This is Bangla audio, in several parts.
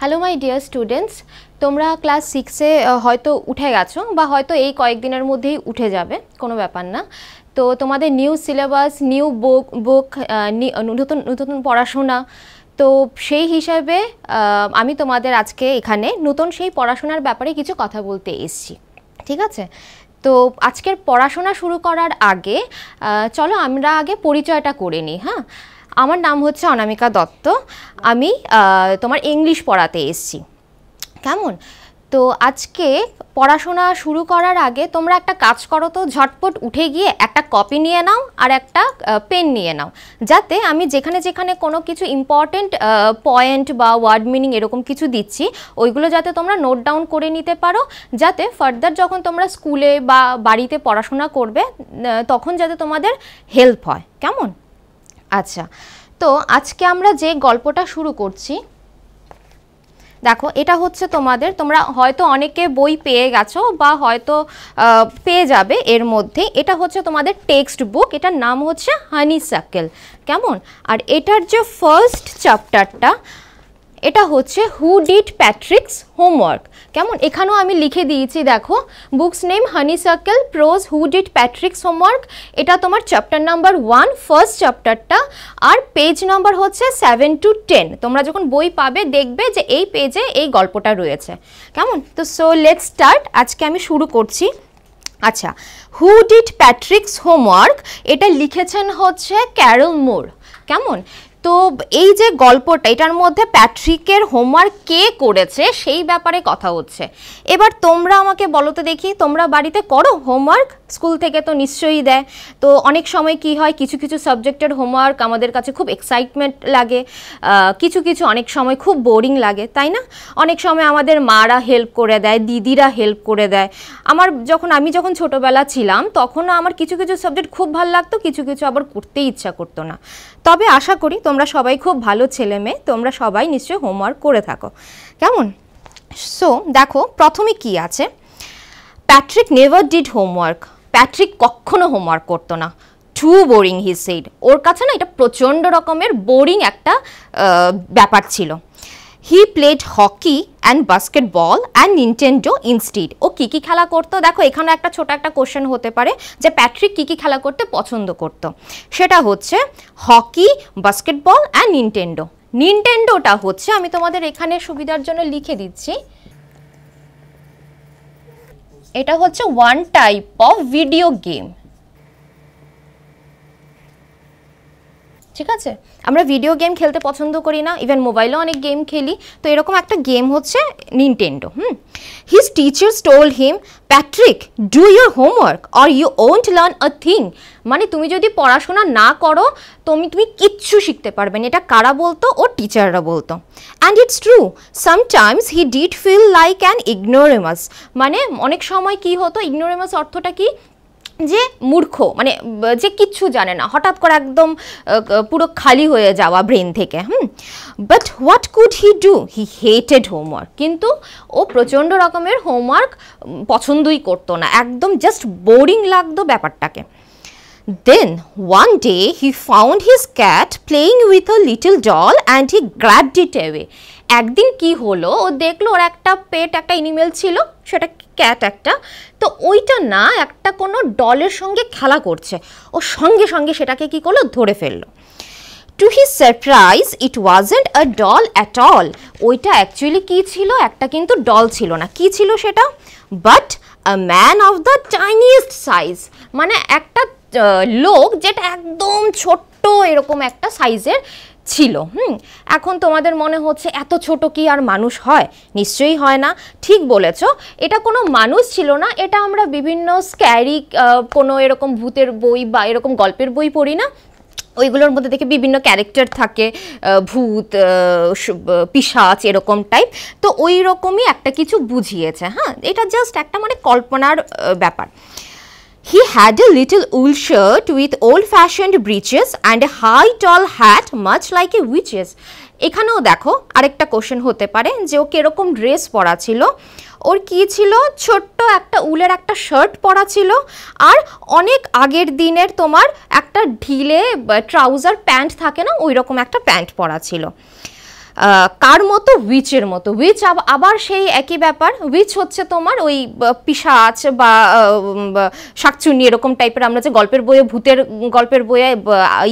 হ্যালো মাই ডিয়ার স্টুডেন্টস তোমরা ক্লাস সিক্সে হয়তো উঠে গেছো বা হয়তো এই কয়েকদিনের মধ্যেই উঠে যাবে কোনো ব্যাপার না তো তোমাদের new syllabus new book book নতুন নতুন পড়াশোনা তো সেই হিসাবে আমি তোমাদের আজকে এখানে নতুন সেই পড়াশোনার ব্যাপারে কিছু কথা বলতে এসছি ঠিক আছে তো আজকের পড়াশোনা শুরু করার আগে চলো আমরা আগে পরিচয়টা করে নিই হ্যাঁ আমার নাম হচ্ছে অনামিকা দত্ত আমি তোমার ইংলিশ পড়াতে এসছি কেমন তো আজকে পড়াশোনা শুরু করার আগে তোমরা একটা কাজ করো তো ঝটপট উঠে গিয়ে একটা কপি নিয়ে নাও আর একটা পেন নিয়ে নাও যাতে আমি যেখানে যেখানে কোনো কিছু ইম্পর্টেন্ট পয়েন্ট বা ওয়ার্ড মিনিং এরকম কিছু দিচ্ছি ওইগুলো যাতে তোমরা নোট ডাউন করে নিতে পারো যাতে ফার্দার যখন তোমরা স্কুলে বা বাড়িতে পড়াশোনা করবে তখন যাতে তোমাদের হেল্প হয় কেমন আচ্ছা তো আজকে আমরা যে গল্পটা শুরু করছি দেখো এটা হচ্ছে তোমাদের তোমরা হয়তো অনেকে বই পেয়ে গেছো বা হয়তো পেয়ে যাবে এর মধ্যে এটা হচ্ছে তোমাদের টেক্সট বুক এটার নাম হচ্ছে হানি সাকেল কেমন আর এটার যে ফার্স্ট চ্যাপ্টারটা এটা হচ্ছে হু ডিড প্যাট্রিক্স হোমওয়ার্ক কেমন এখানেও আমি লিখে দিয়েছি দেখো books name honey circle prose who did Patrick's homework এটা তোমার চ্যাপ্টার নাম্বার ওয়ান ফার্স্ট চ্যাপ্টারটা আর পেজ নাম্বার হচ্ছে সেভেন টু টেন তোমরা যখন বই পাবে দেখবে যে এই পেজে এই গল্পটা রয়েছে কেমন তো সো লেট স্টার্ট আজকে আমি শুরু করছি আচ্ছা হু ডিড প্যাট্রিক্স হোমওয়ার্ক এটা লিখেছেন হচ্ছে ক্যারল মোর কেমন তো এই যে গল্পটা এটার মধ্যে প্যাট্রিকের হোমওয়ার্ক কে করেছে সেই ব্যাপারে কথা হচ্ছে এবার তোমরা আমাকে বলো তো দেখি তোমরা বাড়িতে করো হোমওয়ার্ক স্কুল থেকে তো নিশ্চয়ই দেয় তো অনেক সময় কি হয় কিছু কিছু সাবজেক্টের হোমওয়ার্ক আমাদের কাছে খুব এক্সাইটমেন্ট লাগে কিছু কিছু অনেক সময় খুব বোরিং লাগে তাই না অনেক সময় আমাদের মারা হেল্প করে দেয় দিদিরা হেল্প করে দেয় আমার যখন আমি যখন ছোটোবেলা ছিলাম তখনও আমার কিছু কিছু সাবজেক্ট খুব ভালো লাগতো কিছু কিছু আবার করতে ইচ্ছা করতো না তবে আশা করি তোমরা তোমরা সবাই খুব ভালো ছেলে মেয়ে তোমরা সবাই নিশ্চয়ই হোমওয়ার্ক করে থাকো কেমন সো দেখো প্রথমে কি আছে Patrick never did homework Patrick কখনো হোমওয়ার্ক করতো না টু বোরিং হি সেইড ওর কাছে না এটা প্রচণ্ড রকমের বোরিং একটা ব্যাপার ছিল he played hockey and basketball and Nintendo ইনস্টিট ও কী কী খেলা করতো দেখো এখানে একটা ছোট একটা কোশ্চেন হতে পারে যে প্যাট্রিক কী কী খেলা করতে পছন্দ করত। সেটা হচ্ছে হকি বাস্কেটবল অ্যান্ড নিনটেন্ডো নিনটেন্ডোটা হচ্ছে আমি তোমাদের এখানে সুবিধার জন্য লিখে দিচ্ছি এটা হচ্ছে one type of video game ঠিক আছে আমরা ভিডিও গেম খেলতে পছন্দ করি না ইভেন মোবাইলেও অনেক গেম খেলি তো এরকম একটা গেম হচ্ছে নিনটেন্ডো হুম হিজ টিচার্স স্টোল him Patrick do your homework or you won't learn a thing মানে তুমি যদি পড়াশোনা না করো তুমি তুমি কিচ্ছু শিখতে পারবে না এটা কারা বলতো ও টিচাররা বলতো and it's true sometimes he did feel like an ignoramus মানে অনেক সময় কি হতো ইগনোরেমাস অর্থটা কি যে মূর্খ মানে যে কিচ্ছু জানে না হঠাৎ করে একদম পুরো খালি হয়ে যাওয়া ব্রেন থেকে hmm but what could he do he hated homework কিন্তু ও প্রচণ্ড রকমের হোমওয়ার্ক পছন্দই করতো না একদম জাস্ট বোরিং লাগতো ব্যাপারটাকে then one day he found his cat playing with a little doll and he grabbed it away একদিন কি হলো ও দেখলো ওর একটা পেট একটা এনিমেল ছিল সেটা ক্যাট একটা তো ওইটা না একটা কোনো ডলের সঙ্গে খেলা করছে ও সঙ্গে সঙ্গে সেটাকে কি করলো ধরে ফেললো to his surprise it wasn't a doll at all ওইটা অ্যাকচুয়ালি কী ছিল একটা কিন্তু ডল ছিল না কি ছিল সেটা but a man of the tiniest size মানে একটা লোক যেটা একদম ছোট্ট এরকম একটা সাইজের ছিল হুম এখন তোমাদের মনে হচ্ছে এত ছোট কি আর মানুষ হয় নিশ্চয়ই হয় না ঠিক বলেছ এটা কোনো মানুষ ছিল না এটা আমরা বিভিন্ন স্ক্যারি কোনো এরকম ভূতের বই বা এরকম গল্পের বই পড়ি না ওইগুলোর মধ্যে দেখে বিভিন্ন ক্যারেক্টার থাকে ভূত পিসাচ এরকম টাইপ তো ওই রকমই একটা কিছু বুঝিয়েছে হ্যাঁ এটা জাস্ট একটা মানে কল্পনার ব্যাপার He had a little wool shirt with old-fashioned breeches and a high tall hat much like a witch's. এখানেও দেখো আরেকটা কোশ্চেন হতে পারে যে ও কীরকম ড্রেস পরা ছিল ওর কি ছিল ছোট্ট একটা উলের একটা শার্ট পরা ছিল আর অনেক আগের দিনের তোমার একটা ঢিলে ট্রাউজার প্যান্ট থাকে না ওই রকম একটা প্যান্ট পরা ছিল কার মতো উইচের মতো উইচ আবার সেই একই ব্যাপার উইচ হচ্ছে তোমার ওই পিসাচ বা শাকচুনি এরকম টাইপের আমরা যে গল্পের বইয়ে ভূতের গল্পের বইয়ে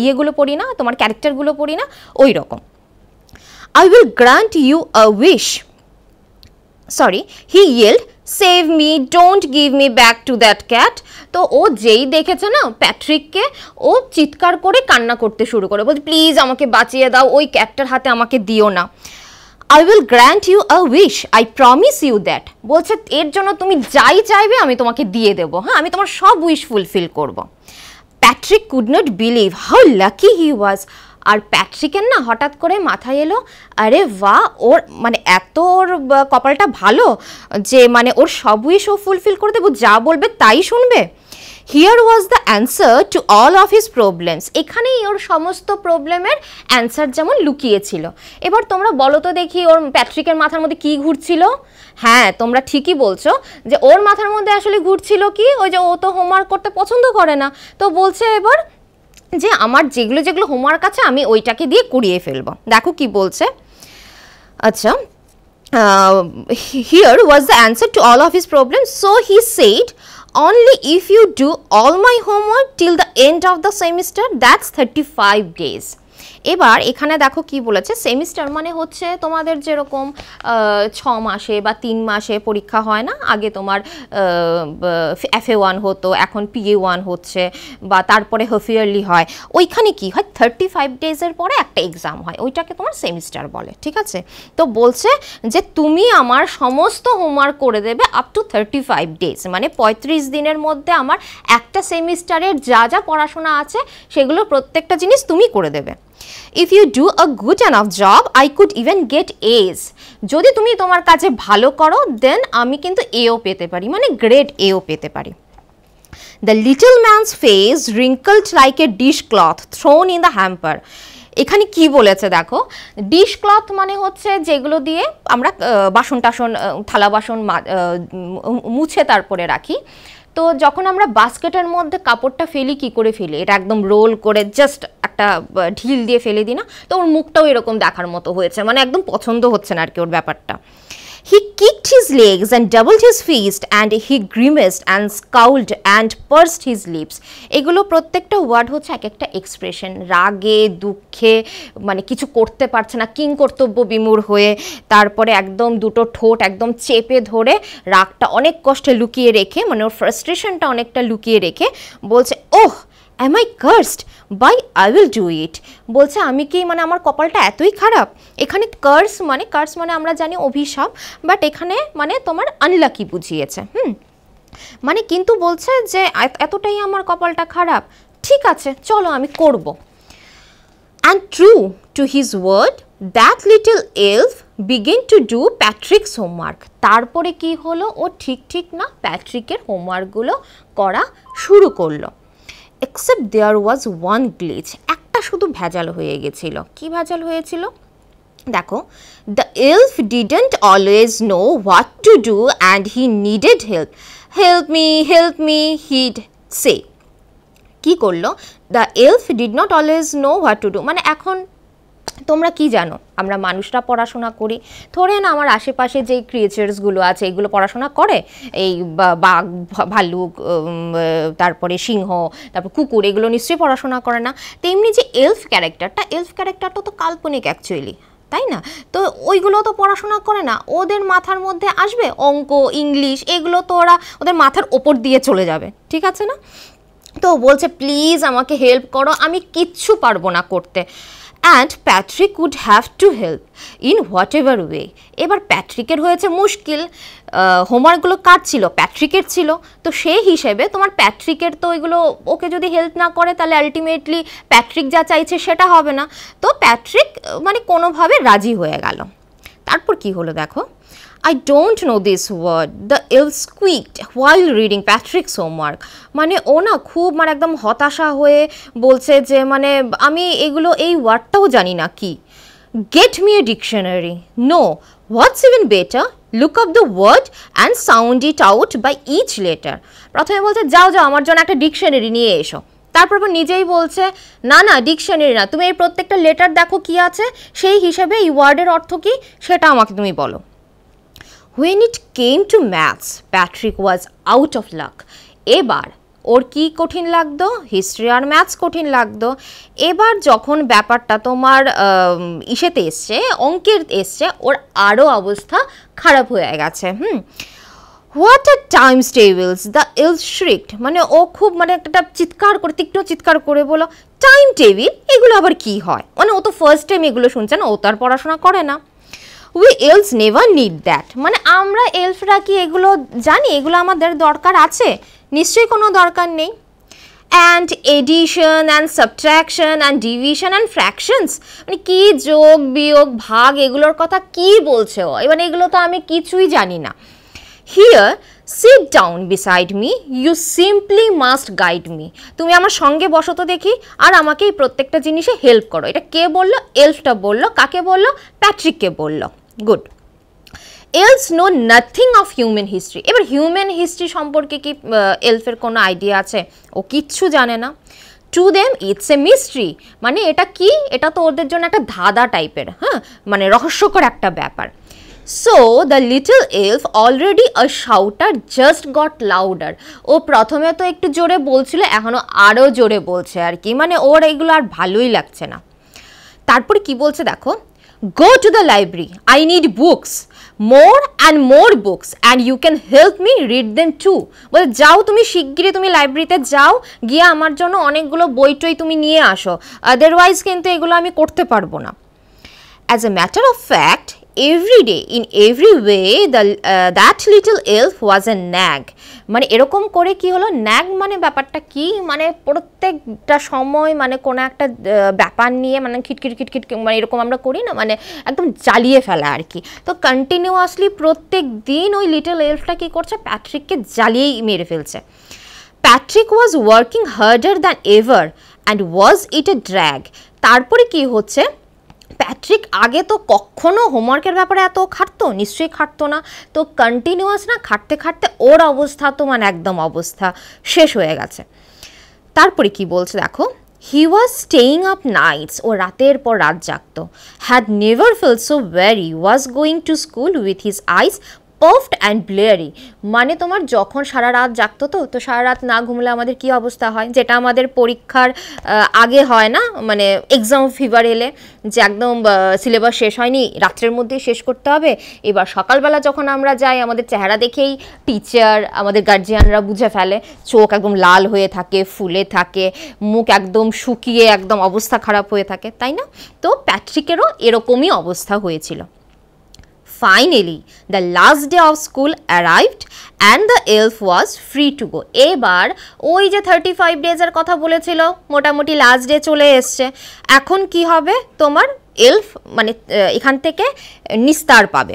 ইয়েগুলো পড়ি না তোমার ক্যারেক্টারগুলো পড়ি না ওই রকম I will grant you a wish sorry he yelled save me don't give me back to that cat তো ও যেই দেখেছে না প্যাট্রিককে ও চিৎকার করে কান্না করতে শুরু করে বলছে প্লিজ আমাকে বাঁচিয়ে দাও ওই ক্যাটটার হাতে আমাকে দিও না I will grant you a wish I promise you that বলছে এর জন্য তুমি যাই চাইবে আমি তোমাকে দিয়ে দেব হ্যাঁ আমি তোমার সব উইশ ফুলফিল করব Patrick could not believe how lucky he was আর প্যাট্রিকের না হঠাৎ করে মাথায় এলো আরে বা ওর মানে এত ওর কপালটা ভালো যে মানে ওর সব উইশ ও ফুলফিল করে দেবো যা বলবে তাই শুনবে here was the answer to all of his problems এখানেই ওর সমস্ত প্রবলেমের অ্যান্সার যেমন লুকিয়েছিল এবার তোমরা বলো তো দেখি ওর প্যাট্রিকের মাথার মধ্যে কি ঘুরছিল হ্যাঁ তোমরা ঠিকই বলছো যে ওর মাথার মধ্যে আসলে ঘুরছিল কি ওই যে ও তো হোমওয়ার্ক করতে পছন্দ করে না তো বলছে এবার যে আমার যেগুলো যেগুলো হোমওয়ার্ক আছে আমি ওইটাকে দিয়ে কুড়িয়ে ফেলবো দেখো কি বলছে আচ্ছা here was the answer to all of his problem so he said only if you do all my homework till the end of the semester that's thirty five days এবার এখানে দেখো কি বলেছে সেমিস্টার মানে হচ্ছে তোমাদের যেরকম ছ মাসে বা তিন মাসে পরীক্ষা হয় না আগে তোমার এফ এ ওয়ান হতো এখন পি এ ওয়ান হচ্ছে বা তারপরে হফিয়ারলি হয় ওইখানে কি হয় থার্টি ফাইভ ডেজের পরে একটা এক্সাম হয় ওইটাকে তোমার সেমিস্টার বলে ঠিক আছে তো বলছে যে তুমি আমার সমস্ত হোমওয়ার্ক করে দেবে up to thirty five days মানে পঁয়ত্রিশ দিনের মধ্যে আমার একটা সেমিস্টারের যা যা পড়াশোনা আছে সেগুলো প্রত্যেকটা জিনিস তুমি করে দেবে if you do a good and job I could even get A's যদি তুমি তোমার কাজে ভালো করো দেন আমি কিন্তু এও পেতে পারি মানে গ্রেট এও পেতে পারি the little man's face wrinkled like a dish cloth thrown in the hamper এখানে কি বলেছে দেখো ডিশ ক্লথ মানে হচ্ছে যেগুলো দিয়ে আমরা বাসন টাসন থালা বাসন মুছে তারপরে রাখি তো যখন আমরা বাস্কেটের মধ্যে কাপড়টা ফেলি কি করে ফেলি এটা একদম রোল করে জাস্ট একটা ঢিল দিয়ে ফেলে দিই না তো ওর মুখটাও এরকম দেখার মতো হয়েছে মানে একদম পছন্দ হচ্ছে না আর কি ওর ব্যাপারটা He kicked his legs and doubled his fist and he grimaced and scowled and pursed his lips. এগুলো প্রত্যেকটা ওয়ার্ড হচ্ছে এক একটা এক্সপ্রেশন রাগে দুঃখে মানে কিছু করতে পারছে না কিং কর্তব্য বিমূর হয়ে তারপরে একদম দুটো ঠোঁট একদম চেপে ধরে রাগটা অনেক কষ্টে লুকিয়ে রেখে মানে ওর ফ্রাস্ট্রেশনটা অনেকটা লুকিয়ে রেখে বলছে oh am I cursed by I will do it বলছে আমি কি মানে আমার কপালটা এতই খারাপ এখানে কার্স মানে কার্স মানে আমরা জানি অভিশাপ বাট এখানে মানে তোমার আনলাকি বুঝিয়েছে হুম মানে কিন্তু বলছে যে এতটাই আমার কপালটা খারাপ ঠিক আছে চলো আমি করব and true to his word that little elf begin to do Patrick's homework তারপরে কি হলো ও ঠিক ঠিক না প্যাট্রিকের হোমওয়ার্কগুলো করা শুরু করলো except there was one glitch একটা শুধু ভেজাল হয়ে গেছিল কি ভেজাল হয়েছিল দেখো the elf didn't always know what to do and he needed help help me help me he'd say কী করলো the elf did not always know what to do মানে এখন তোমরা কি জানো আমরা মানুষরা পড়াশোনা করি ধরেন আমার আশেপাশে যে ক্রিয়েচার্সগুলো আছে এগুলো পড়াশোনা করে এই বাঘ ভাল্লুক তারপরে সিংহ তারপর কুকুর এগুলো নিশ্চয়ই পড়াশোনা করে না তেমনি যে এলফ ক্যারেক্টারটা এলফ ক্যারেক্টারটা তো কাল্পনিক অ্যাকচুয়ালি তাই না তো ওইগুলো তো পড়াশোনা করে না ওদের মাথার মধ্যে আসবে অঙ্ক ইংলিশ এগুলো তো ওরা ওদের মাথার ওপর দিয়ে চলে যাবে ঠিক আছে না তো বলছে প্লিজ আমাকে হেল্প করো আমি কিচ্ছু পারবো না করতে and Patrick would have to help in whatever way এবার প্যাট্রিকের হয়েছে মুশকিল হোমওয়ার্কগুলো কার ছিল প্যাট্রিকের ছিল তো সেই হিসেবে তোমার প্যাট্রিকের তো এগুলো ওকে যদি হেল্প না করে তাহলে আলটিমেটলি প্যাট্রিক যা চাইছে সেটা হবে না তো প্যাট্রিক মানে কোনোভাবে রাজি হয়ে গেল তারপর কি হলো দেখো I don't know this word. The ill squeaked while reading Patrick's homework. মানে ও না খুব মানে একদম হতাশা হয়ে বলছে যে মানে আমি এগুলো এই ওয়ার্ডটাও জানি না কি get me a dictionary no what's even better look up the word and sound it out by each letter প্রথমে বলছে যাও যাও আমার জন্য একটা ডিকশনারি নিয়ে এসো তারপর নিজেই বলছে না না ডিকশনারি না তুমি এই প্রত্যেকটা লেটার দেখো কি আছে সেই হিসেবে এই ওয়ার্ডের অর্থ কী সেটা আমাকে তুমি বলো When it came to maths, Patrick was out of luck. এবার ওর কি কঠিন লাগতো হিস্ট্রি আর ম্যাথস কঠিন লাগতো এবার যখন ব্যাপারটা তোমার ইসেতে এসছে অঙ্কের এসছে ওর আরও অবস্থা খারাপ হয়ে গেছে hmm what are times tables the elf shrieked মানে ও খুব মানে একটা চিৎকার করে তীক্ষ্ণ চিৎকার করে বলো টাইম টেবিল এগুলো আবার কি হয় মানে ও তো ফার্স্ট টাইম এগুলো শুনছে না ও তো আর পড়াশোনা করে না we elves never need that মানে আমরা এলফরা কি এগুলো জানি এগুলো আমাদের দরকার আছে নিশ্চয়ই কোনো দরকার নেই and addition and subtraction and division and fractions মানে কী যোগ বিয়োগ ভাগ এগুলোর কথা কি বলছে ও এবার এগুলো তো আমি কিছুই জানি না here sit down beside me you simply must guide me তুমি আমার সঙ্গে বসো তো দেখি আর আমাকে এই প্রত্যেকটা জিনিসে হেল্প করো এটা কে বললো এলফটা বললো কাকে বললো প্যাট্রিককে বললো good elves know nothing of human history এবার হিউম্যান হিস্ট্রি সম্পর্কে কি এলফের কোনো আইডিয়া আছে ও কিচ্ছু জানে না to them it's a mystery মানে এটা কি এটা তো ওদের জন্য একটা ধাঁধা টাইপের হ্যাঁ মানে রহস্যকর একটা ব্যাপার so the little elf already a shouter just got louder ও প্রথমে তো একটু জোরে বলছিল এখনও আরও জোরে বলছে আর কি মানে ওর এগুলো আর ভালোই লাগছে না তারপর কি বলছে দেখো go to the library. I need books. more and more books and you can help me read them too বলে যাও তুমি শিগগিরই তুমি লাইব্রেরিতে যাও গিয়ে আমার জন্য অনেকগুলো বই টই তুমি নিয়ে আসো আদারওয়াইজ কিন্তু এগুলো আমি করতে পারবো না as a matter of fact every day in every way the that little elf was a nag মানে এরকম করে কি হলো ন্যাগ মানে ব্যাপারটা কি মানে প্রত্যেকটা সময় মানে কোনো একটা ব্যাপার নিয়ে মানে খিটখিট খিটখিট মানে এরকম আমরা করি না মানে একদম জ্বালিয়ে ফেলা আর কি তো কন্টিনিউয়াসলি প্রত্যেক দিন ওই লিটল এলফটা কী করছে প্যাট্রিককে জ্বালিয়েই মেরে ফেলছে Patrick was working harder than ever and was it a drag তারপরে কি হচ্ছে প্যাট্রিক আগে তো কখনো হোমওয়ার্কের ব্যাপারে এত খাটতো নিশ্চয়ই খাটতো না তো কন্টিনিউয়াস না খাটতে খাটতে ওর অবস্থা তো মানে একদম অবস্থা শেষ হয়ে গেছে তারপরে কি বলছে দেখো he was staying up nights ও রাতের পর রাত জাগত had never feel so very was going to school with his eyes puffed and bleary মানে তোমার যখন সারা রাত জাগতো তো তো সারা রাত না ঘুমলে আমাদের কি অবস্থা হয় যেটা আমাদের পরীক্ষার আগে হয় না মানে এক্সাম ফিভার এলে যে একদম সিলেবাস শেষ হয়নি রাত্রের মধ্যেই শেষ করতে হবে এবার সকালবেলা যখন আমরা যাই আমাদের চেহারা দেখেই টিচার আমাদের গার্জিয়ানরা বুঝে ফেলে চোখ একদম লাল হয়ে থাকে ফুলে থাকে মুখ একদম শুকিয়ে একদম অবস্থা খারাপ হয়ে থাকে তাই না তো প্যাট্রিকেরও এরকমই অবস্থা হয়েছিল finally the last day of school arrived and the elf was free to go এবার ওই যে থার্টি ফাইভ ডেজের কথা বলেছিল মোটামুটি লাস্ট ডে চলে এসছে এখন কি হবে তোমার এলফ মানে এখান থেকে নিস্তার পাবে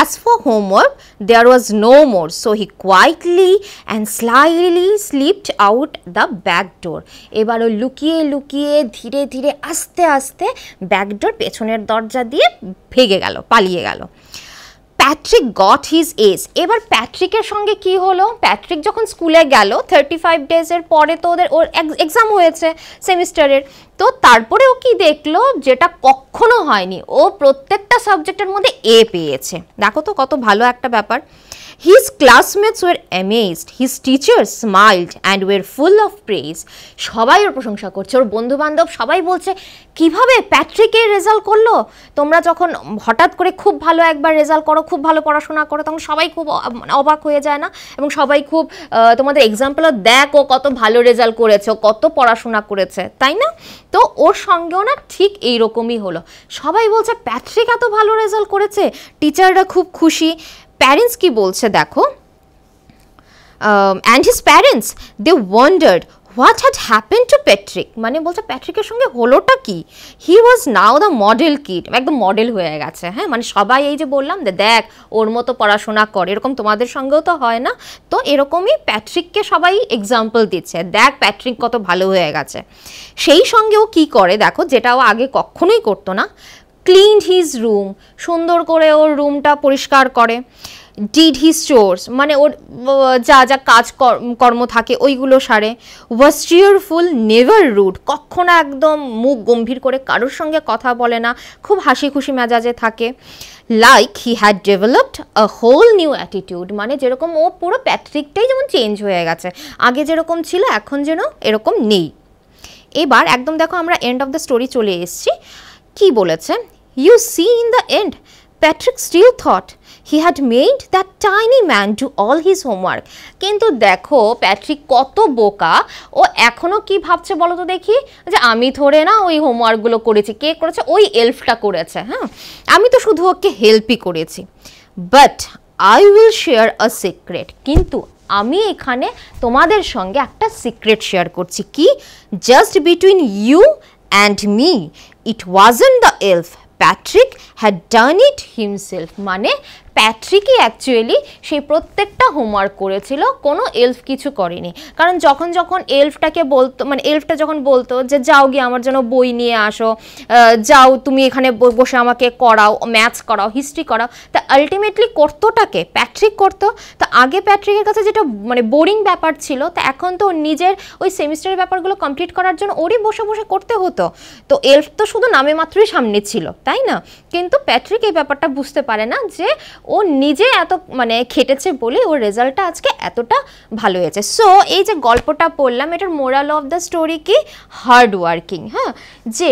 As for homework, there was no more. So he quietly and slyly slipped out the back door. ebaro lukiye lukiye dhire dhire aste aste back door pechoner dorja diye bhege gelo paliye gelo Patrick got his A's এবার প্যাট্রিকের সঙ্গে কি হলো প্যাট্রিক যখন স্কুলে গেল থার্টি ফাইভ ডেজের পরে তো ওদের ওর এক্সাম হয়েছে সেমিস্টারের তো তারপরে ও কি দেখলো যেটা কখনো হয়নি ও প্রত্যেকটা সাবজেক্টের মধ্যে এ পেয়েছে দেখো তো কত ভালো একটা ব্যাপার His classmates were amazed, his teachers smiled and were full of praise. সবাই ওর প্রশংসা করছে ওর বন্ধু বান্ধব সবাই বলছে কিভাবে প্যাট্রিক এই রেজাল্ট করলো তোমরা যখন হঠাৎ করে খুব ভালো একবার রেজাল্ট করো খুব ভালো পড়াশোনা করো তখন সবাই খুব মানে অবাক হয়ে যায় না এবং সবাই খুব তোমাদের এক্সাম্পলও দেখ ও কত ভালো রেজাল্ট করেছে কত পড়াশোনা করেছে তাই না তো ওর সঙ্গেও না ঠিক এইরকমই হলো সবাই বলছে প্যাট্রিক এত ভালো রেজাল্ট করেছে টিচাররা খুব খুশি প্যারেন্টস কি বলছে দেখো and his parents they wondered what had happen to Patrick মানে বলছে প্যাট্রিকের সঙ্গে হলোটা কি he was now the model kid একদম মডেল হয়ে গেছে হ্যাঁ মানে সবাই এই যে বললাম যে দেখ ওর মতো পড়াশোনা কর এরকম তোমাদের সঙ্গেও তো হয় না তো এরকমই প্যাট্রিককে সবাই এক্সাম্পল দিচ্ছে দেখ প্যাট্রিক কত ভালো হয়ে গেছে সেই সঙ্গেও কি করে দেখো যেটা ও আগে কখনোই করতো না ক্লিনড হিজ রুম সুন্দর করে ওর রুমটা পরিষ্কার করে ডিড হিজ চোর্স মানে ওর যা যা কাজ কর্ম থাকে ওইগুলো সারে ওয়াজ চিয়ারফুল নেভার রুড কখনো একদম মুখ গম্ভীর করে কারোর সঙ্গে কথা বলে না খুব হাসি খুশি মেজাজে থাকে like he had developed a whole new attitude মানে যেরকম ও পুরো প্যাট্রিকটাই যেমন চেঞ্জ হয়ে গেছে আগে যেরকম ছিল এখন যেন এরকম নেই এবার একদম দেখো আমরা এন্ড অফ দ্য স্টোরি চলে এসেছি কি বলেছে you see in the end Patrick still thought he had made that tiny man to all his homework কিন্তু দেখো প্যাট্রিক কত বোকা ও এখনও কি ভাবছে বলো তো দেখি যে আমি ধরে না ওই হোমওয়ার্কগুলো করেছি কে করেছে ওই এলফটা করেছে হ্যাঁ আমি তো শুধু ওকে হেল্পই করেছি but I will share a secret কিন্তু আমি এখানে তোমাদের সঙ্গে একটা সিক্রেট শেয়ার করছি কি just between you and me it wasn't the elf, Patrick had done it himself, মানে প্যাট্রিকই অ্যাকচুয়ালি সেই প্রত্যেকটা হোমওয়ার্ক করেছিল কোনো এলফ কিছু করেনি কারণ যখন যখন এলফটাকে বলতো মানে এলফটা যখন বলতো যে যাও গিয়ে আমার জন্য বই নিয়ে আসো যাও তুমি এখানে বসে আমাকে করাও ম্যাথস করাও হিস্ট্রি করাও তা আলটিমেটলি করতোটাকে প্যাট্রিক করতো তা আগে প্যাট্রিকের কাছে যেটা মানে বোরিং ব্যাপার ছিল তা এখন তো নিজের ওই সেমিস্টারের ব্যাপারগুলো কমপ্লিট করার জন্য ওরই বসে বসে করতে হতো তো এলফ তো শুধু নামে মাত্রই সামনে ছিল তাই না কিন্তু প্যাট্রিক এই ব্যাপারটা বুঝতে পারে না যে ও নিজে এত মানে খেটেছে বলে ওর রেজাল্টটা আজকে এতটা ভালো হয়েছে সো এই যে গল্পটা পড়লাম এটার মোরাল অফ দ্য স্টোরি কি হার্ড ওয়ার্কিং হ্যাঁ যে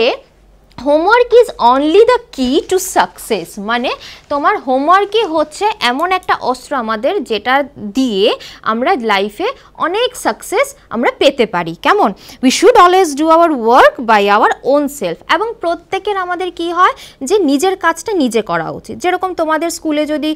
homework is only the key to success মানে তোমার হোমওয়ার্কই হচ্ছে এমন একটা অস্ত্র আমাদের যেটা দিয়ে আমরা লাইফে অনেক সাকসেস আমরা পেতে পারি কেমন we should always do our work by our own self এবং প্রত্যেকের আমাদের কি হয় যে নিজের কাজটা নিজে করা উচিত যেরকম তোমাদের স্কুলে যদি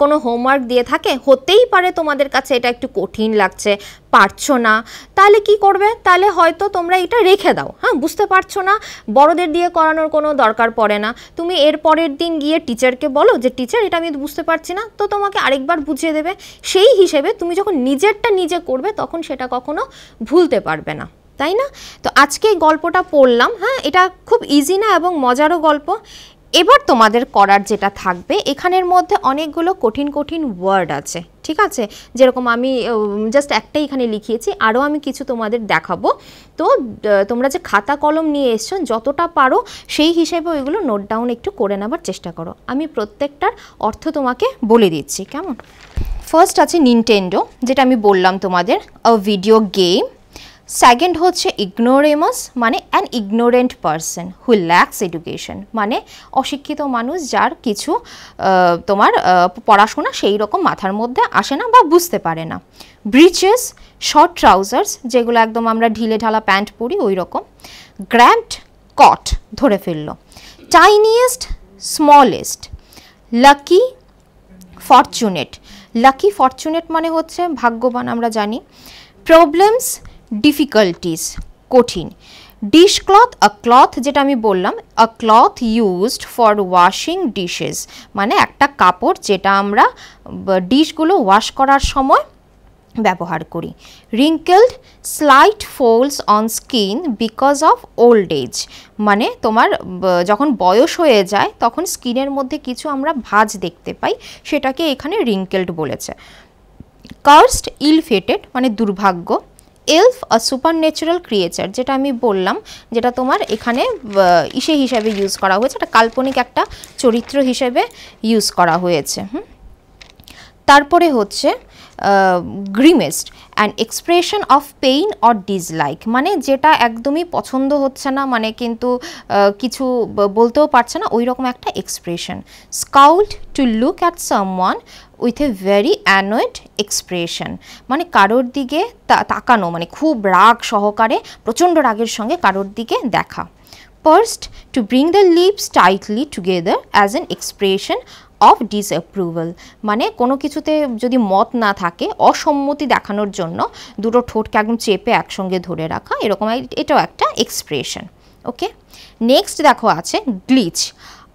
কোনো হোমওয়ার্ক দিয়ে থাকে হতেই পারে তোমাদের কাছে এটা একটু কঠিন লাগছে পারছো না তাহলে কি করবে তাহলে হয়তো তোমরা এটা রেখে দাও হ্যাঁ বুঝতে পারছো না বড়দের দিয়ে করানোর কোনো দরকার পড়ে না তুমি এর পরের দিন গিয়ে টিচারকে বলো যে টিচার এটা আমি বুঝতে পারছি না তো তোমাকে আরেকবার বুঝিয়ে দেবে সেই হিসেবে তুমি যখন নিজেরটা নিজে করবে তখন সেটা কখনো ভুলতে পারবে না তাই না তো আজকে এই গল্পটা পড়লাম হ্যাঁ এটা খুব ইজি না এবং মজারও গল্প এবার তোমাদের করার যেটা থাকবে এখানের মধ্যে অনেকগুলো কঠিন কঠিন ওয়ার্ড আছে ঠিক আছে যেরকম আমি জাস্ট একটাই এখানে লিখিয়েছি আরও আমি কিছু তোমাদের দেখাবো তো তোমরা যে খাতা কলম নিয়ে এসছো যতটা পারো সেই হিসেবে ওইগুলো নোট ডাউন একটু করে নেবার চেষ্টা করো আমি প্রত্যেকটার অর্থ তোমাকে বলে দিচ্ছি কেমন ফার্স্ট আছে নিনটেন্ডো যেটা আমি বললাম তোমাদের আ ভিডিও গেম সেকেন্ড হচ্ছে ইগনোরেমাস মানে an ignorant person who lacks education মানে অশিক্ষিত মানুষ যার কিছু তোমার পড়াশোনা সেই রকম মাথার মধ্যে আসে না বা বুঝতে পারে না ব্রিচেস শর্ট ট্রাউজার্স যেগুলো একদম আমরা ঢিলে ঢালা প্যান্ট পরি ওই রকম গ্র্যান্ড কট ধরে ফেললো tiniest smallest lucky fortunate lucky fortunate মানে হচ্ছে ভাগ্যবান আমরা জানি প্রবলেমস ডিফিকাল্টিস কঠিন ডিশক্লথ ক্লথ আ ক্লথ যেটা আমি বললাম a cloth used for washing dishes মানে একটা কাপড় যেটা আমরা ডিশগুলো ওয়াশ করার সময় ব্যবহার করি wrinkled slight folds on skin because of old age মানে তোমার যখন বয়স হয়ে যায় তখন স্কিনের মধ্যে কিছু আমরা ভাজ দেখতে পাই সেটাকে এখানে রিঙ্কেলড বলেছে কার্সড ইলফেটেড মানে দুর্ভাগ্য এলফ আর সুপার ন্যাচারাল ক্রিয়েচার যেটা আমি বললাম যেটা তোমার এখানে ইসে হিসাবে ইউজ করা হয়েছে এটা কাল্পনিক একটা চরিত্র হিসেবে ইউজ করা হয়েছে হুম তারপরে হচ্ছে grimaced and expression of pain pain dislike মানে যেটা একদমই পছন্দ হচ্ছে না মানে কিন্তু কিছু বলতেও পারছে না ওই রকম একটা expression scowled to look at one with a very annoyed expression মানে কারোর দিকে তাকানো মানে খুব রাগ সহকারে প্রচণ্ড রাগের সঙ্গে কারোর দিকে দেখা pursed to bring the lips tightly together as an expression of disapproval মানে কোনো কিছুতে যদি মত না থাকে অসম্মতি দেখানোর জন্য দুটো ঠোঁটকে একদম চেপে একসঙ্গে ধরে রাখা এরকম এটাও একটা এক্সপ্রেশন ওকে নেক্সট দেখো আছে গ্লিচ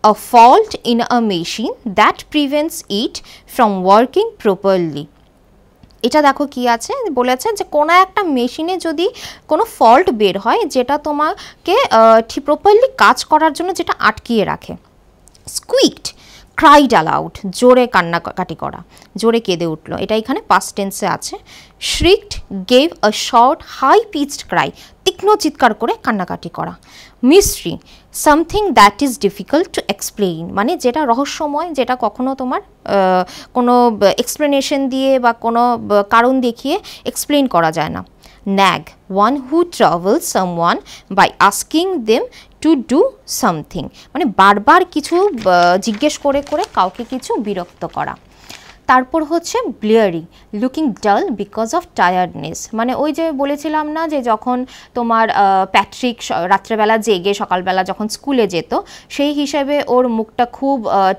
অ fault in a machine that prevents it from working properly এটা দেখো কি আছে বলেছে যে কোনো একটা মেশিনে যদি কোনো ফল্ট বের হয় যেটা তোমাকে ঠিক প্রপারলি কাজ করার জন্য যেটা আটকিয়ে রাখে স্কুইকড ক্রাইড অ্যালাউড জোরে কান্নাকাটি করা জোরে কেঁদে উঠল এটা এখানে পাস্ট টেন্সে আছে shrieked gave a short high pitched cry তীক্ষ্ণ চিৎকার করে কান্নাকাটি করা mystery something that is difficult to explain মানে যেটা রহস্যময় যেটা কখনো তোমার কোনো এক্সপ্লেনেশন দিয়ে বা কোনো কারণ দেখিয়ে এক্সপ্লেন করা যায় না nag, one who troubles someone by asking them to do something মানে বারবার কিছু জিজ্ঞেস করে করে কাউকে কিছু বিরক্ত করা তারপর হচ্ছে bleary looking dull because of tiredness মানে ওই যে বলেছিলাম না যে যখন তোমার প্যাট্রিক রাত্রেবেলা জেগে সকালবেলা যখন স্কুলে যেত সেই হিসেবে ওর মুখটা খুব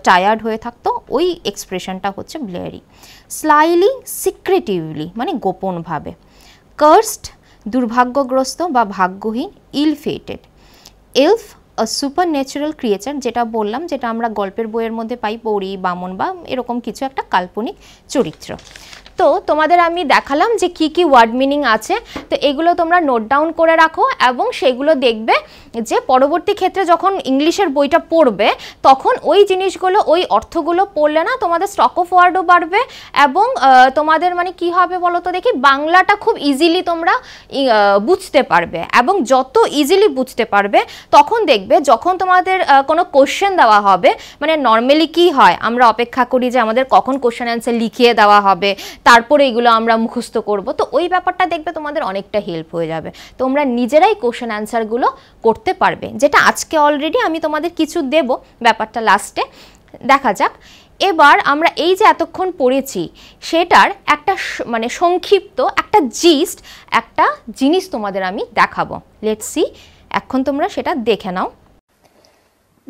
টায়ার্ড হয়ে থাকতো ওই এক্সপ্রেশনটা হচ্ছে ব্লিয়ারিং স্লাইলি সিক্রেটিভলি মানে গোপনভাবে Cursed দুর্ভাগ্যগ্রস্ত বা ভাগ্যহীন ill fated elf a supernatural creature যেটা বললাম যেটা আমরা গল্পের বইয়ের মধ্যে পাই পড়ি বামন বা এরকম কিছু একটা কাল্পনিক চরিত্র তো তোমাদের আমি দেখালাম যে কি কি ওয়ার্ড মিনিং আছে তো এগুলো তোমরা নোট ডাউন করে রাখো এবং সেগুলো দেখবে যে পরবর্তী ক্ষেত্রে যখন ইংলিশের বইটা পড়বে তখন ওই জিনিসগুলো ওই অর্থগুলো পড়লে না তোমাদের স্টক অফ ওয়ার্ডও বাড়বে এবং তোমাদের মানে কি হবে বলো তো দেখি বাংলাটা খুব ইজিলি তোমরা বুঝতে পারবে এবং যত ইজিলি বুঝতে পারবে তখন দেখবে যখন তোমাদের কোনো কোশ্চেন দেওয়া হবে মানে নর্মালি কি হয় আমরা অপেক্ষা করি যে আমাদের কখন কোশ্চেন অ্যান্সার লিখিয়ে দেওয়া হবে তারপরে এগুলো আমরা মুখস্থ করব তো ওই ব্যাপারটা দেখবে তোমাদের অনেকটা হেল্প হয়ে যাবে তোমরা নিজেরাই কোশ্চেন অ্যান্সারগুলো করতে করতে পারবে যেটা আজকে অলরেডি আমি তোমাদের কিছু দেব ব্যাপারটা লাস্টে দেখা যাক এবার আমরা এই যে এতক্ষণ পড়েছি সেটার একটা মানে সংক্ষিপ্ত একটা জিস্ট একটা জিনিস তোমাদের আমি দেখাবো লেট সি এখন তোমরা সেটা দেখে নাও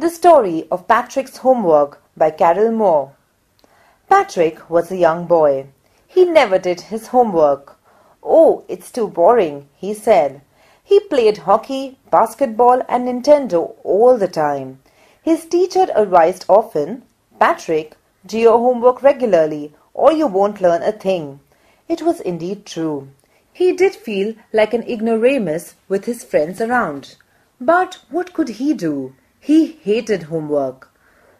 the story of Patrick's homework by Carol Moe Patrick was a young boy he never did his homework ও it's too boring he said He played hockey, basketball, and Nintendo all the time. His teacher advised often, Patrick, do your homework regularly or you won't learn a thing. It was indeed true. He did feel like an ignoramus with his friends around. But what could he do? He hated homework.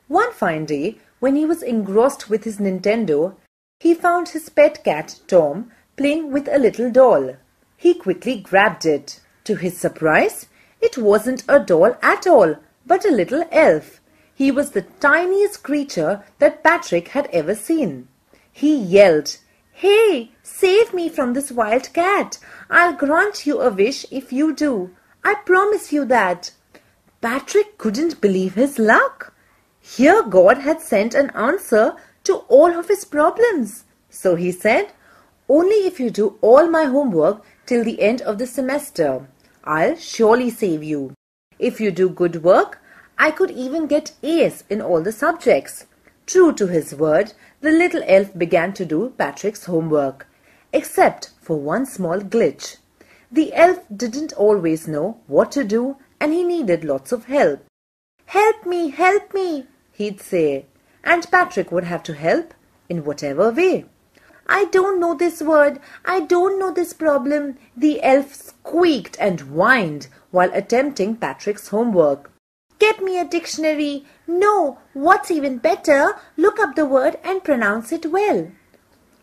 One fine day, when he was engrossed with his Nintendo, he found his pet cat, Tom, playing with a little doll. He quickly grabbed it. To his surprise, it wasn't a doll at all, but a little elf. He was the tiniest creature that Patrick had ever seen. He yelled, Hey, save me from this wild cat. I'll grant you a wish if you do. I promise you that. Patrick couldn't believe his luck. Here God had sent an answer to all of his problems. So he said, Only if you do all my homework till the end of the semester. I'll surely save you. If you do good work, I could even get A's in all the subjects. True to his word, the little elf began to do Patrick's homework, except for one small glitch. The elf didn't always know what to do and he needed lots of help. Help me, help me, he'd say, and Patrick would have to help in whatever way. I don't know this word. I don't know this problem. The elf squeaked and whined while attempting Patrick's homework. Get me a dictionary. No, what's even better, look up the word and pronounce it well.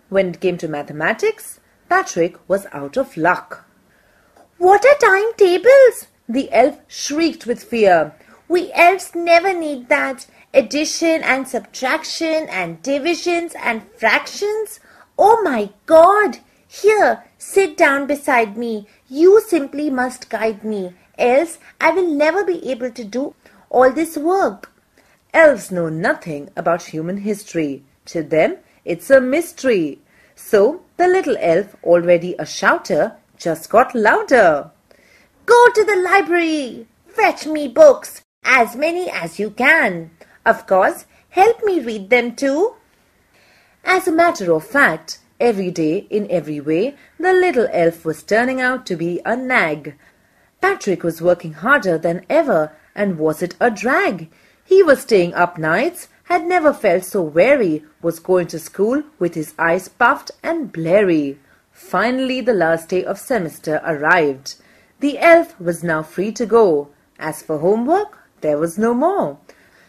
When it came to mathematics, Patrick was out of luck. What are timetables? The elf shrieked with fear. We elves never need that. Addition and subtraction and divisions and fractions. Oh my God! Here, sit down beside me. You simply must guide me, else I will never be able to do all this work. Elves know nothing about human history. To them, it's a mystery. So the little elf, already a shouter, just got louder. Go to the library! Fetch me books, as many as you can. Of course, help me read them too. As a matter of fact, every day, in every way, the little elf was turning out to be a nag. Patrick was working harder than ever, and was it a drag? He was staying up nights, had never felt so weary, was going to school with his eyes puffed and blurry. Finally, the last day of semester arrived. The elf was now free to go. As for homework, there was no more.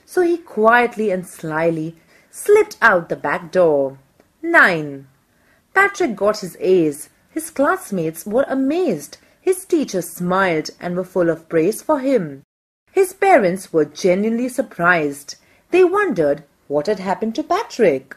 So he quietly and slyly slipped out the back door. 9. Patrick got his A's. His classmates were amazed. His teachers smiled and were full of praise for him. His parents were genuinely surprised. They wondered what had happened to Patrick.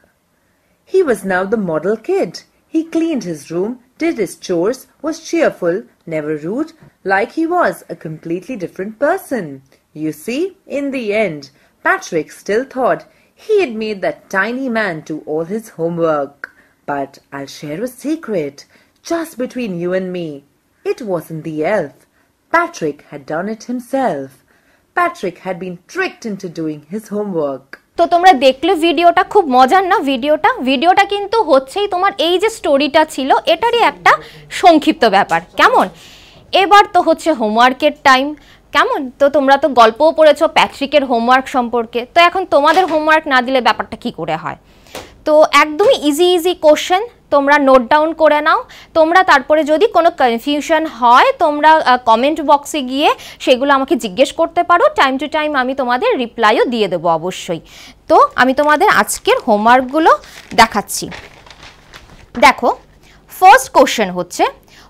He was now the model kid. He cleaned his room, did his chores, was cheerful, never rude, like he was a completely different person. You see, in the end, Patrick still thought He had made that tiny man do all his homework. But I'll share a secret, just between you and me. It wasn't the elf. Patrick had done it himself. Patrick had been tricked into doing his homework. তো তোমরা দেখলে ভিডিওটা খুব মজার না ভিডিওটা ভিডিওটা কিন্তু হচ্ছেই তোমার এই যে স্টোরিটা ছিল এটারই একটা সংক্ষিপ্ত ব্যাপার কেমন এবার তো হচ্ছে হোমওয়ার্কের টাইম কেমন তো তোমরা তো গল্পও পড়েছো প্যাট্রিকের হোমওয়ার্ক সম্পর্কে তো এখন তোমাদের হোমওয়ার্ক না দিলে ব্যাপারটা কি করে হয় তো একদমই ইজি ইজি কোশ্চেন তোমরা নোট ডাউন করে নাও তোমরা তারপরে যদি কোনো কনফিউশন হয় তোমরা কমেন্ট বক্সে গিয়ে সেগুলো আমাকে জিজ্ঞেস করতে পারো টাইম টু টাইম আমি তোমাদের রিপ্লাইও দিয়ে দেবো অবশ্যই তো আমি তোমাদের আজকের হোমওয়ার্কগুলো দেখাচ্ছি দেখো ফার্স্ট কোশ্চেন হচ্ছে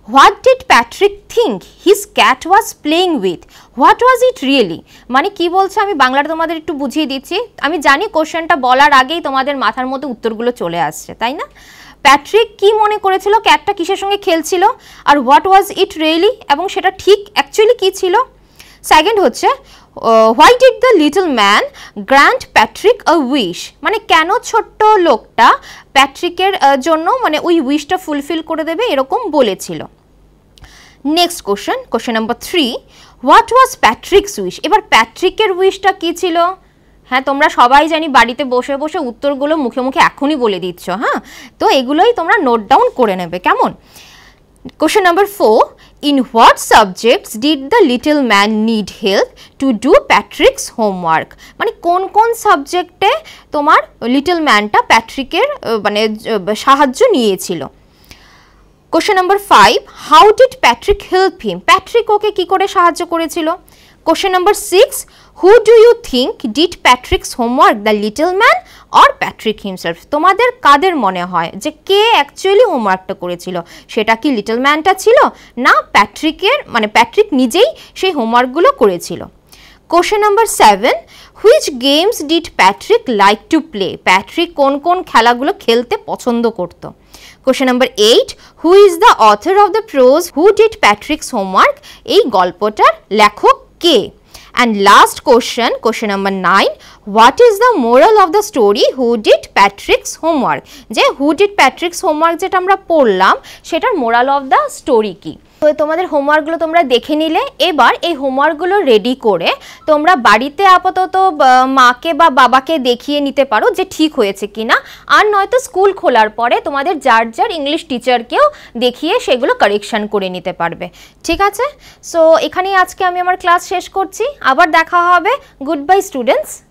what did Patrick think his cat was playing with what was it really মানে কি বলছে আমি বাংলাটা তোমাদের একটু বুঝিয়ে দিচ্ছি আমি জানি কোশ্চেনটা বলার আগেই তোমাদের মাথার মধ্যে উত্তরগুলো চলে আসছে তাই না প্যাট্রিক কি মনে করেছিল ক্যাটটা কিসের সঙ্গে খেলছিল আর হোয়াট ওয়াজ ইট রিয়েলি এবং সেটা ঠিক অ্যাকচুয়ালি কি ছিল সেকেন্ড হচ্ছে why did the little man grant Patrick a wish মানে কেন ছোট্ট লোকটা প্যাট্রিকের জন্য মানে ওই উইশটা ফুলফিল করে দেবে এরকম বলেছিল next question question number three what was Patrick's wish এবার প্যাট্রিকের উইশটা কী ছিল হ্যাঁ তোমরা সবাই জানি বাড়িতে বসে বসে উত্তরগুলো মুখে মুখে এখনই বলে দিচ্ছ হ্যাঁ তো এগুলোই তোমরা নোট ডাউন করে নেবে কেমন question number four In what subjects did the little man need help to do Patrick's homework? মানে কোন কোন সাবজেক্টে তোমার লিটল ম্যানটা প্যাট্রিকের মানে সাহায্য নিয়েছিল question number five how did Patrick help him Patrick okay কী করে সাহায্য করেছিল question number six who do you think did Patrick's homework the little man or Patrick himself তোমাদের কাদের মনে হয় যে কে অ্যাকচুয়ালি হোমওয়ার্কটা করেছিল সেটা কি লিটল ম্যানটা ছিল না প্যাট্রিকের মানে প্যাট্রিক নিজেই সেই হোমওয়ার্কগুলো করেছিল question number seven which games did Patrick like to play Patrick কোন কোন খেলাগুলো খেলতে পছন্দ করতো question number eight who is the author of the prose who did Patrick's homework এই গল্পটার লেখক কে And last question, question number 9. What is the moral of the story who did Patrick's homework? Je, who did Patrick's homework যেটা আমরা পড়লাম সেটার moral of the story ki. তো তোমাদের হোমওয়ার্কগুলো তোমরা দেখে নিলে এবার এই হোমওয়ার্কগুলো রেডি করে তোমরা বাড়িতে আপাতত মাকে বা বাবাকে দেখিয়ে নিতে পারো যে ঠিক হয়েছে কিনা আর নয়তো স্কুল খোলার পরে তোমাদের যার যার ইংলিশ টিচারকেও দেখিয়ে সেগুলো কারেকশান করে নিতে পারবে ঠিক আছে সো এখানেই আজকে আমি আমার ক্লাস শেষ করছি আবার দেখা হবে গুড বাই স্টুডেন্টস